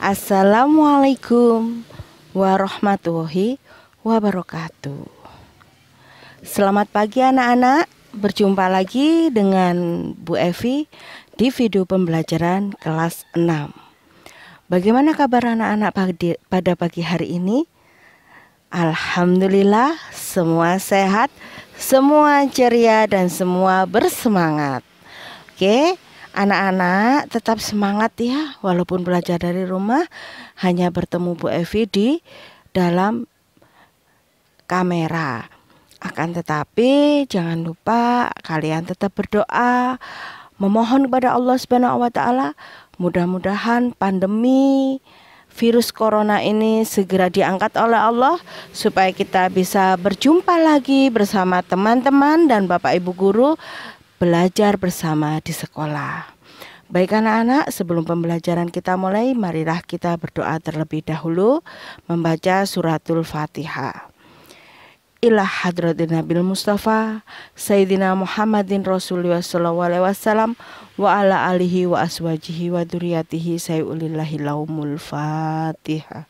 Assalamualaikum warahmatullahi wabarakatuh. Selamat pagi anak-anak. Berjumpa lagi dengan Bu Evi di video pembelajaran kelas 6. Bagaimana kabar anak-anak pada pagi hari ini? Alhamdulillah semua sehat, semua ceria dan semua bersemangat. Oke. Okay? Anak-anak tetap semangat ya walaupun belajar dari rumah hanya bertemu Bu Evi di dalam kamera. Akan tetapi jangan lupa kalian tetap berdoa memohon kepada Allah Subhanahu wa taala mudah-mudahan pandemi virus corona ini segera diangkat oleh Allah supaya kita bisa berjumpa lagi bersama teman-teman dan Bapak Ibu guru belajar bersama di sekolah. Baik anak-anak, sebelum pembelajaran kita mulai, marilah kita berdoa terlebih dahulu membaca suratul Fatihah. Ilah hadratin Nabil Mustafa Sayyidina Muhammadin Rasulullah Sallallahu Alaihi Wasallam Wa ala alihi wa aswajihi wa duriyatihi Sayyulillahi laumul Fatihah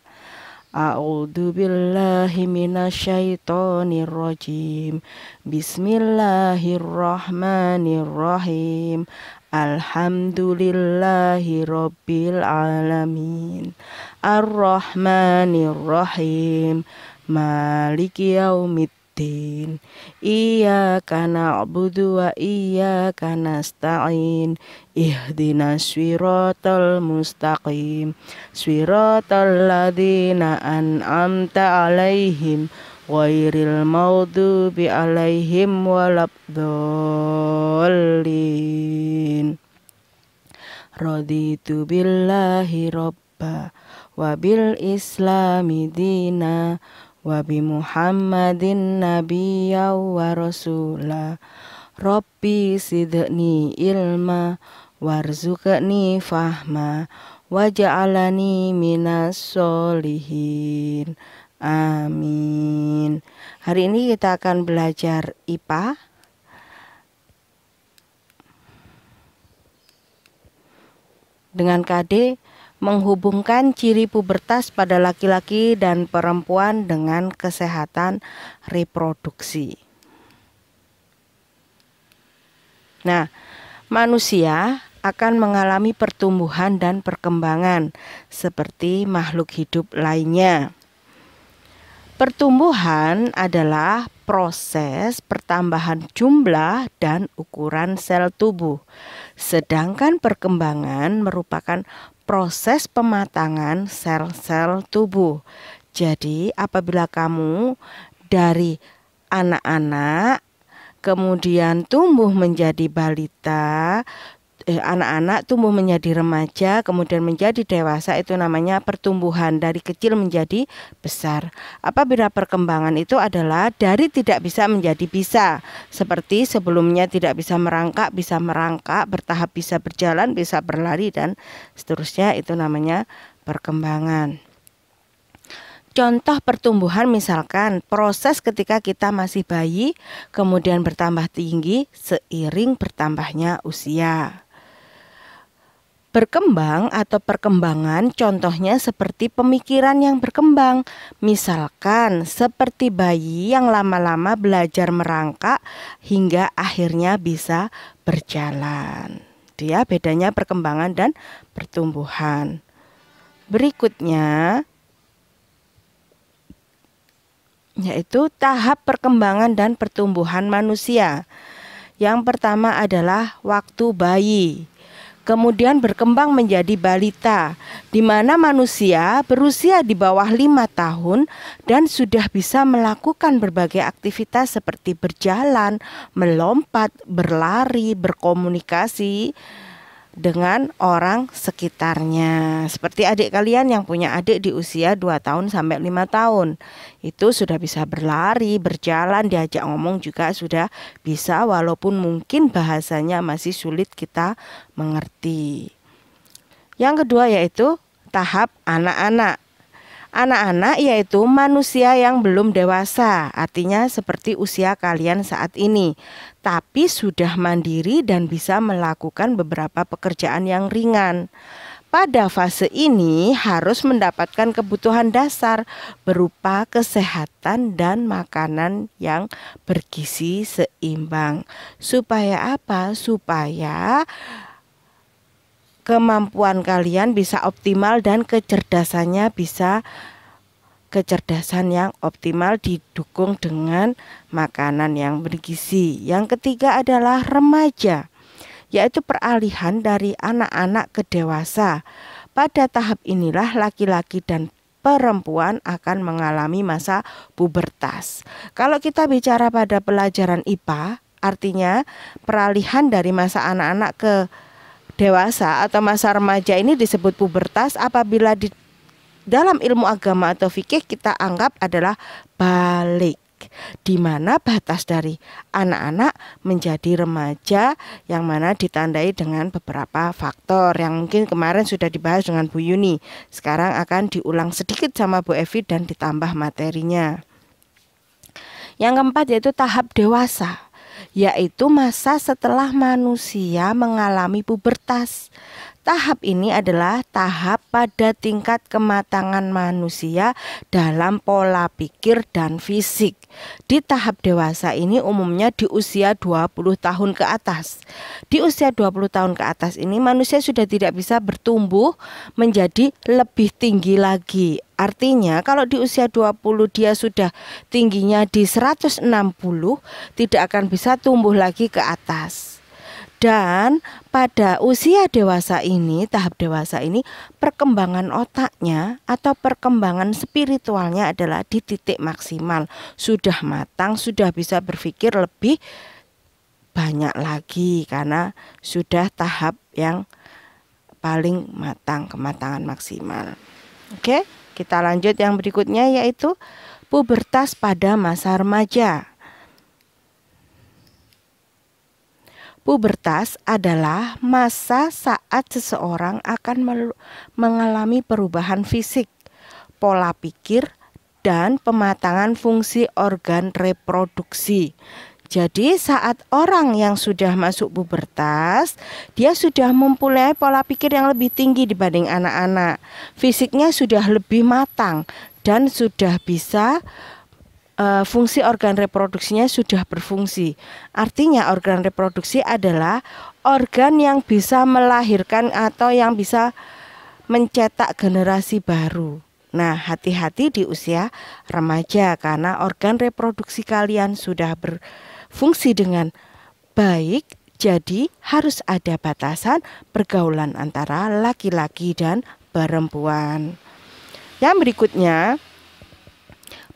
A'udzu billahi minasyaitonir rajim. Bismillahirrahmanirrahim. Alhamdulillahi rabbil alamin. Arrahmanirrahim. Maliki yaumid din iya karena abdu wa iya karena stain ih dinaswiratul mustaqim swiratul ladina amta alaihim wa iril maudu bi alaihim walabdolin rodi tu bilahi Wabil islami dina wa bi Muhammadin nabiyya wa rasula Rabbi sidni ilma warzuqni fahma waj'alani minas solihin amin hari ini kita akan belajar IPA dengan KD menghubungkan ciri pubertas pada laki-laki dan perempuan dengan kesehatan reproduksi. Nah, manusia akan mengalami pertumbuhan dan perkembangan seperti makhluk hidup lainnya. Pertumbuhan adalah proses pertambahan jumlah dan ukuran sel tubuh. Sedangkan perkembangan merupakan proses pematangan sel-sel tubuh. Jadi apabila kamu dari anak-anak kemudian tumbuh menjadi balita, Eh, anak-anak tumbuh menjadi remaja, kemudian menjadi dewasa itu namanya pertumbuhan dari kecil menjadi besar. Apabila perkembangan itu adalah dari tidak bisa menjadi bisa. Seperti sebelumnya tidak bisa merangkak, bisa merangkak, bertahap bisa berjalan, bisa berlari dan seterusnya itu namanya perkembangan. Contoh pertumbuhan misalkan proses ketika kita masih bayi kemudian bertambah tinggi seiring bertambahnya usia. Berkembang atau perkembangan contohnya seperti pemikiran yang berkembang. Misalkan seperti bayi yang lama-lama belajar merangkak hingga akhirnya bisa berjalan. dia ya, bedanya perkembangan dan pertumbuhan. Berikutnya yaitu tahap perkembangan dan pertumbuhan manusia. Yang pertama adalah waktu bayi kemudian berkembang menjadi balita, di mana manusia berusia di bawah lima tahun dan sudah bisa melakukan berbagai aktivitas seperti berjalan, melompat, berlari, berkomunikasi, dengan orang sekitarnya. Seperti adik kalian yang punya adik di usia 2 tahun sampai 5 tahun. Itu sudah bisa berlari, berjalan, diajak ngomong juga sudah bisa walaupun mungkin bahasanya masih sulit kita mengerti. Yang kedua yaitu tahap anak-anak. Anak-anak yaitu manusia yang belum dewasa, artinya seperti usia kalian saat ini, tapi sudah mandiri dan bisa melakukan beberapa pekerjaan yang ringan. Pada fase ini harus mendapatkan kebutuhan dasar berupa kesehatan dan makanan yang bergizi seimbang. Supaya apa? Supaya kemampuan kalian bisa optimal dan kecerdasannya bisa kecerdasan yang optimal didukung dengan makanan yang bergizi. Yang ketiga adalah remaja, yaitu peralihan dari anak-anak ke dewasa. Pada tahap inilah laki-laki dan perempuan akan mengalami masa pubertas. Kalau kita bicara pada pelajaran IPA, artinya peralihan dari masa anak-anak ke dewasa atau masa remaja ini disebut pubertas apabila di dalam ilmu agama atau fikih kita anggap adalah balik di mana batas dari anak-anak menjadi remaja yang mana ditandai dengan beberapa faktor yang mungkin kemarin sudah dibahas dengan Bu Yuni. Sekarang akan diulang sedikit sama Bu Evi dan ditambah materinya. Yang keempat yaitu tahap dewasa yaitu masa setelah manusia mengalami pubertas. Tahap ini adalah tahap pada tingkat kematangan manusia dalam pola pikir dan fisik. Di tahap dewasa ini umumnya di usia 20 tahun ke atas. Di usia 20 tahun ke atas ini manusia sudah tidak bisa bertumbuh menjadi lebih tinggi lagi. Artinya kalau di usia 20 dia sudah tingginya di 160 tidak akan bisa tumbuh lagi ke atas. Dan pada usia dewasa ini, tahap dewasa ini, perkembangan otaknya atau perkembangan spiritualnya adalah di titik maksimal. Sudah matang, sudah bisa berpikir lebih banyak lagi karena sudah tahap yang paling matang, kematangan maksimal. Oke, kita lanjut yang berikutnya yaitu pubertas pada masa remaja. Pubertas adalah masa saat seseorang akan mengalami perubahan fisik, pola pikir, dan pematangan fungsi organ reproduksi. Jadi saat orang yang sudah masuk pubertas, dia sudah mempunyai pola pikir yang lebih tinggi dibanding anak-anak. Fisiknya sudah lebih matang dan sudah bisa Eh, fungsi organ reproduksinya sudah berfungsi. Artinya organ reproduksi adalah organ yang bisa melahirkan atau yang bisa mencetak generasi baru. Nah, hati-hati di usia remaja karena organ reproduksi kalian sudah berfungsi dengan baik, jadi harus ada batasan pergaulan antara laki-laki dan perempuan. Yang berikutnya,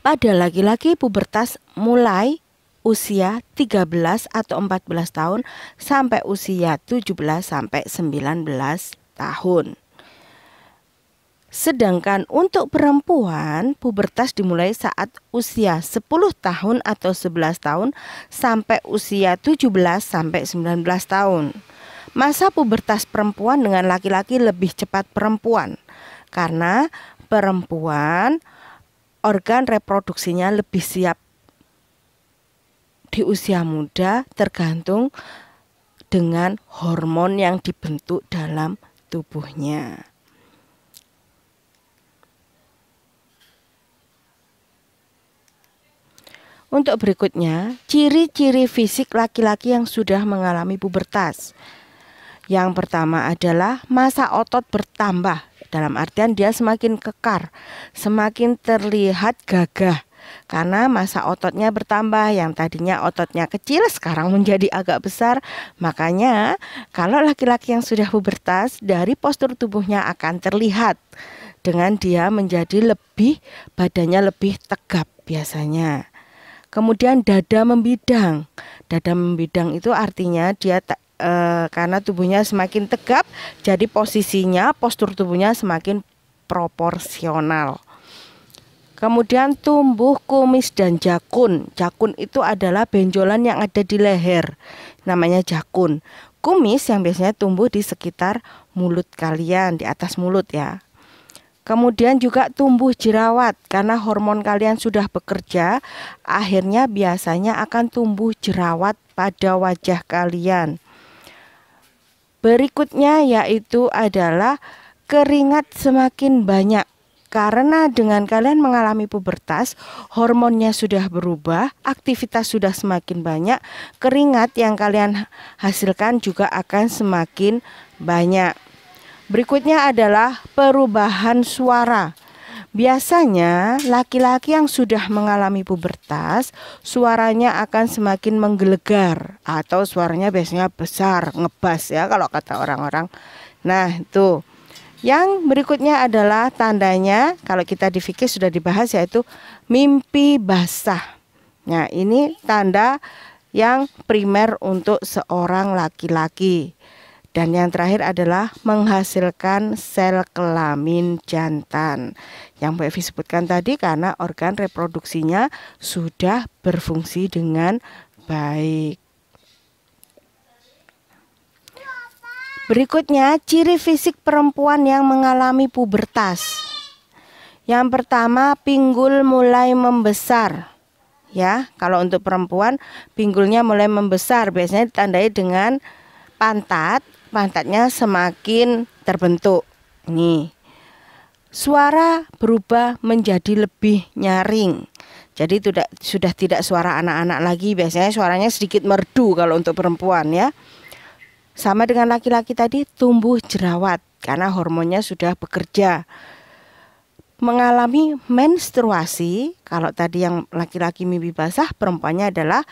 pada laki-laki pubertas mulai usia 13 atau 14 tahun sampai usia 17 sampai 19 tahun. Sedangkan untuk perempuan, pubertas dimulai saat usia 10 tahun atau 11 tahun sampai usia 17 sampai 19 tahun. Masa pubertas perempuan dengan laki-laki lebih cepat perempuan karena perempuan organ reproduksinya lebih siap di usia muda tergantung dengan hormon yang dibentuk dalam tubuhnya. Untuk berikutnya, ciri-ciri fisik laki-laki yang sudah mengalami pubertas. Yang pertama adalah masa otot bertambah dalam artian dia semakin kekar, semakin terlihat gagah karena masa ototnya bertambah yang tadinya ototnya kecil sekarang menjadi agak besar makanya kalau laki-laki yang sudah pubertas dari postur tubuhnya akan terlihat dengan dia menjadi lebih badannya lebih tegap biasanya kemudian dada membidang dada membidang itu artinya dia tak e, karena tubuhnya semakin tegap, jadi posisinya, postur tubuhnya semakin proporsional. Kemudian tumbuh kumis dan jakun. Jakun itu adalah benjolan yang ada di leher. Namanya jakun. Kumis yang biasanya tumbuh di sekitar mulut kalian, di atas mulut ya. Kemudian juga tumbuh jerawat karena hormon kalian sudah bekerja, akhirnya biasanya akan tumbuh jerawat pada wajah kalian. Berikutnya yaitu adalah keringat semakin banyak. Karena dengan kalian mengalami pubertas, hormonnya sudah berubah, aktivitas sudah semakin banyak, keringat yang kalian hasilkan juga akan semakin banyak. Berikutnya adalah perubahan suara. Biasanya, laki-laki yang sudah mengalami pubertas, suaranya akan semakin menggelegar atau suaranya biasanya besar, ngebas ya kalau kata orang-orang. Nah, itu. Yang berikutnya adalah tandanya kalau kita di fikir sudah dibahas yaitu mimpi basah. Nah, ini tanda yang primer untuk seorang laki-laki. Dan yang terakhir adalah menghasilkan sel kelamin jantan yang Mbak Evi sebutkan tadi karena organ reproduksinya sudah berfungsi dengan baik. Berikutnya, ciri fisik perempuan yang mengalami pubertas. Yang pertama, pinggul mulai membesar. Ya, kalau untuk perempuan, pinggulnya mulai membesar, biasanya ditandai dengan pantat, pantatnya semakin terbentuk. Nih, suara berubah menjadi lebih nyaring. Jadi tidak sudah tidak suara anak-anak lagi, biasanya suaranya sedikit merdu kalau untuk perempuan ya. Sama dengan laki-laki tadi tumbuh jerawat karena hormonnya sudah bekerja. Mengalami menstruasi, kalau tadi yang laki-laki mimpi basah, perempuannya adalah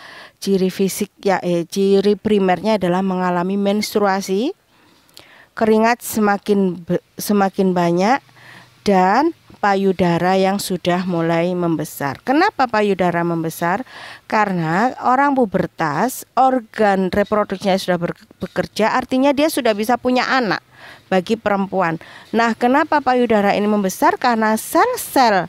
ciri fisik ya eh, ciri primernya adalah mengalami menstruasi. Keringat semakin semakin banyak, dan payudara yang sudah mulai membesar. Kenapa payudara membesar? Karena orang pubertas, organ reproduksinya sudah bekerja, artinya dia sudah bisa punya anak bagi perempuan. Nah, kenapa payudara ini membesar? Karena sel-sel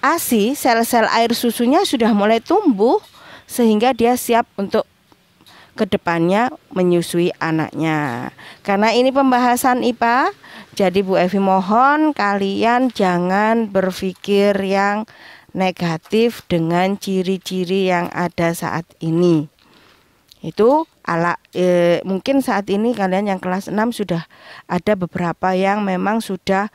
ASI, sel-sel air susunya sudah mulai tumbuh sehingga dia siap untuk kedepannya menyusui anaknya. Karena ini pembahasan IPA, jadi Bu Evi mohon kalian jangan berpikir yang negatif dengan ciri-ciri yang ada saat ini. Itu ala e, mungkin saat ini kalian yang kelas 6 sudah ada beberapa yang memang sudah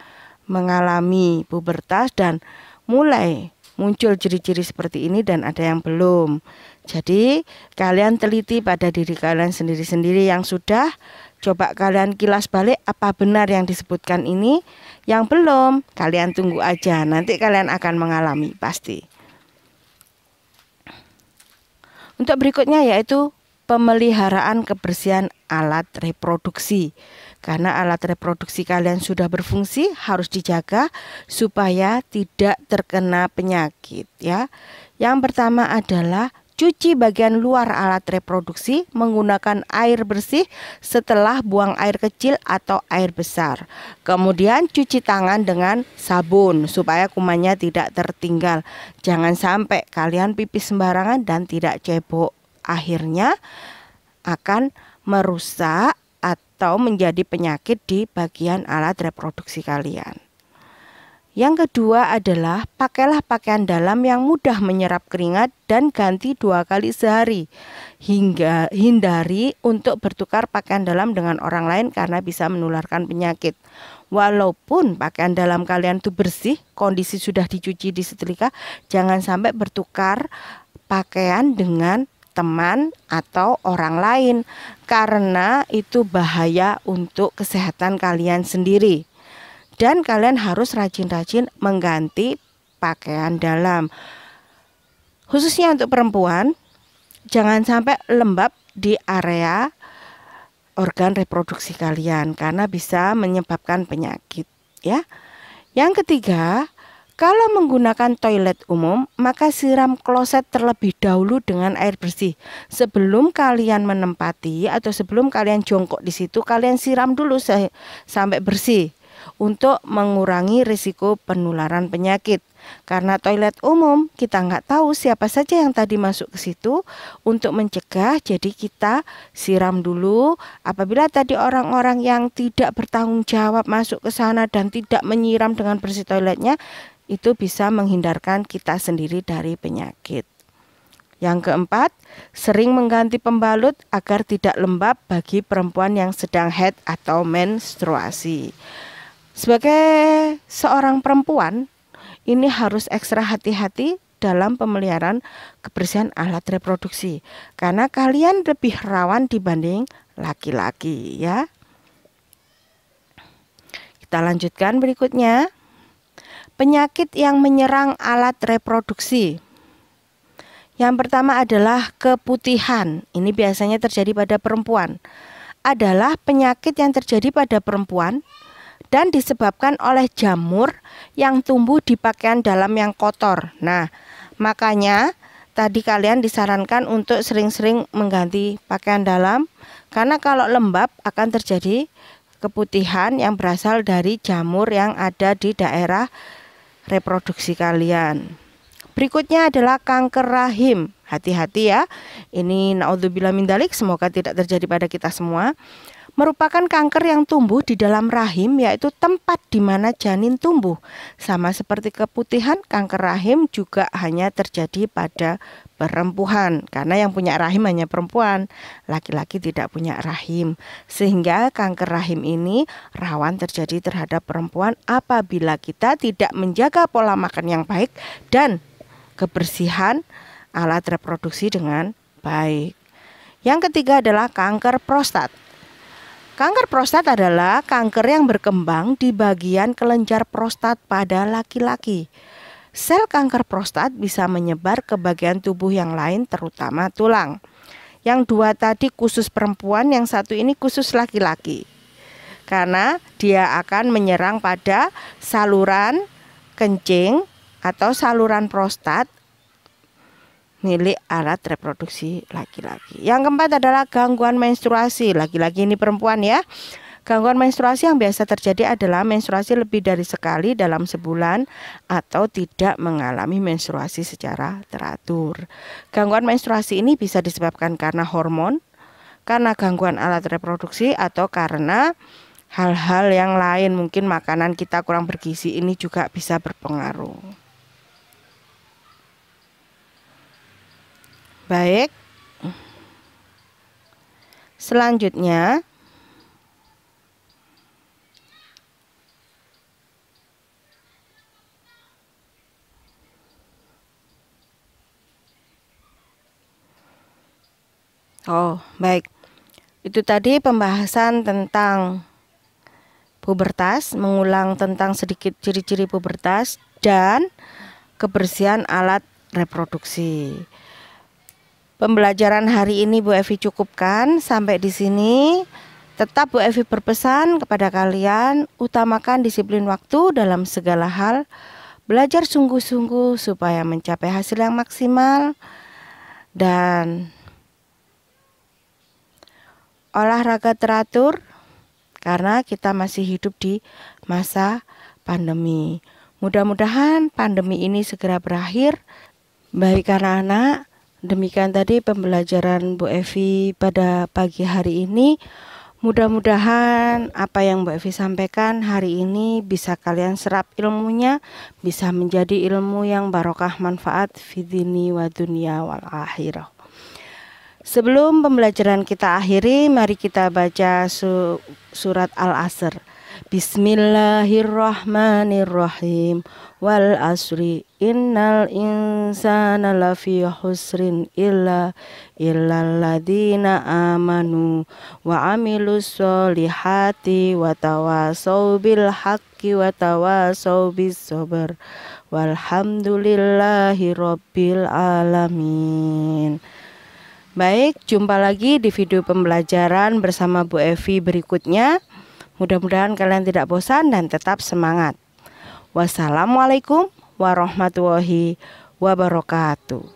mengalami pubertas dan mulai muncul ciri-ciri seperti ini dan ada yang belum. Jadi kalian teliti pada diri kalian sendiri-sendiri yang sudah coba kalian kilas balik apa benar yang disebutkan ini, yang belum kalian tunggu aja nanti kalian akan mengalami pasti. Untuk berikutnya yaitu pemeliharaan kebersihan alat reproduksi. Karena alat reproduksi kalian sudah berfungsi harus dijaga supaya tidak terkena penyakit ya. Yang pertama adalah Cuci bagian luar alat reproduksi menggunakan air bersih setelah buang air kecil atau air besar. Kemudian cuci tangan dengan sabun supaya kumannya tidak tertinggal. Jangan sampai kalian pipis sembarangan dan tidak cebok. Akhirnya akan merusak atau menjadi penyakit di bagian alat reproduksi kalian. Yang kedua adalah pakailah pakaian dalam yang mudah menyerap keringat dan ganti dua kali sehari. Hingga hindari untuk bertukar pakaian dalam dengan orang lain karena bisa menularkan penyakit. Walaupun pakaian dalam kalian itu bersih, kondisi sudah dicuci di setrika, jangan sampai bertukar pakaian dengan teman atau orang lain karena itu bahaya untuk kesehatan kalian sendiri dan kalian harus rajin-rajin mengganti pakaian dalam. Khususnya untuk perempuan, jangan sampai lembab di area organ reproduksi kalian karena bisa menyebabkan penyakit ya. Yang ketiga, kalau menggunakan toilet umum, maka siram kloset terlebih dahulu dengan air bersih. Sebelum kalian menempati atau sebelum kalian jongkok di situ, kalian siram dulu sampai bersih untuk mengurangi risiko penularan penyakit. Karena toilet umum kita nggak tahu siapa saja yang tadi masuk ke situ untuk mencegah jadi kita siram dulu apabila tadi orang-orang yang tidak bertanggung jawab masuk ke sana dan tidak menyiram dengan bersih toiletnya itu bisa menghindarkan kita sendiri dari penyakit. Yang keempat, sering mengganti pembalut agar tidak lembab bagi perempuan yang sedang head atau menstruasi. Sebagai seorang perempuan, ini harus ekstra hati-hati dalam pemeliharaan kebersihan alat reproduksi karena kalian lebih rawan dibanding laki-laki ya. Kita lanjutkan berikutnya. Penyakit yang menyerang alat reproduksi. Yang pertama adalah keputihan. Ini biasanya terjadi pada perempuan. Adalah penyakit yang terjadi pada perempuan dan disebabkan oleh jamur yang tumbuh di pakaian dalam yang kotor. Nah, makanya tadi kalian disarankan untuk sering-sering mengganti pakaian dalam karena kalau lembab akan terjadi keputihan yang berasal dari jamur yang ada di daerah reproduksi kalian. Berikutnya adalah kanker rahim. Hati-hati ya. Ini naudzubillah min dalik, semoga tidak terjadi pada kita semua merupakan kanker yang tumbuh di dalam rahim yaitu tempat di mana janin tumbuh. Sama seperti keputihan, kanker rahim juga hanya terjadi pada perempuan karena yang punya rahim hanya perempuan, laki-laki tidak punya rahim. Sehingga kanker rahim ini rawan terjadi terhadap perempuan apabila kita tidak menjaga pola makan yang baik dan kebersihan alat reproduksi dengan baik. Yang ketiga adalah kanker prostat. Kanker prostat adalah kanker yang berkembang di bagian kelenjar prostat pada laki-laki. Sel kanker prostat bisa menyebar ke bagian tubuh yang lain terutama tulang. Yang dua tadi khusus perempuan, yang satu ini khusus laki-laki. Karena dia akan menyerang pada saluran kencing atau saluran prostat milik alat reproduksi laki-laki. Yang keempat adalah gangguan menstruasi. Laki-laki ini perempuan ya. Gangguan menstruasi yang biasa terjadi adalah menstruasi lebih dari sekali dalam sebulan atau tidak mengalami menstruasi secara teratur. Gangguan menstruasi ini bisa disebabkan karena hormon, karena gangguan alat reproduksi atau karena hal-hal yang lain. Mungkin makanan kita kurang bergizi ini juga bisa berpengaruh. Baik. Selanjutnya Oh, baik. Itu tadi pembahasan tentang pubertas, mengulang tentang sedikit ciri-ciri pubertas dan kebersihan alat reproduksi. Pembelajaran hari ini Bu Evi cukupkan sampai di sini. Tetap Bu Evi berpesan kepada kalian, utamakan disiplin waktu dalam segala hal. Belajar sungguh-sungguh supaya mencapai hasil yang maksimal dan olahraga teratur karena kita masih hidup di masa pandemi. Mudah-mudahan pandemi ini segera berakhir baik anak-anak Demikian tadi pembelajaran Bu Evi pada pagi hari ini. Mudah-mudahan apa yang Bu Evi sampaikan hari ini bisa kalian serap ilmunya, bisa menjadi ilmu yang barokah manfaat fidini wa dunia wal akhirah. Sebelum pembelajaran kita akhiri, mari kita baca su surat Al-Asr. Bismillahirrahmanirrahim Wal asri innal insana lafi husrin illa illa ladina amanu wa amilus solihati wa tawasau bil wa bis walhamdulillahi rabbil alamin Baik, jumpa lagi di video pembelajaran bersama Bu Evi berikutnya. Mudah-mudahan kalian tidak bosan dan tetap semangat. Wassalamualaikum warahmatullahi wabarakatuh.